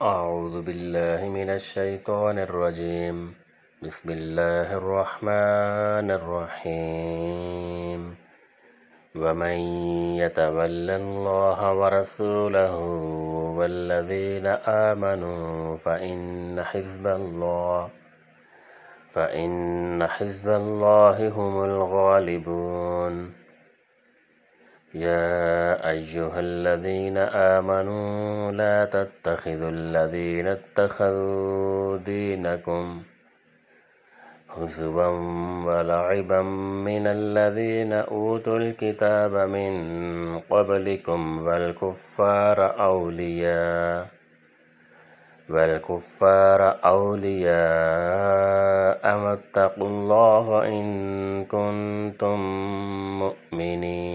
أعوذ بالله من الشيطان الرجيم بسم الله الرحمن الرحيم ومن يتولى الله ورسوله والذين آمنوا فإن حزب الله فإن حزب الله هم الغالبون يا أيها الذين آمنوا لا تتخذوا الذين اتخذوا دينكم هزوا ولعبا من الذين أوتوا الكتاب من قبلكم والكفار أولياء والكفار أولياء واتقوا الله إن كنتم مؤمنين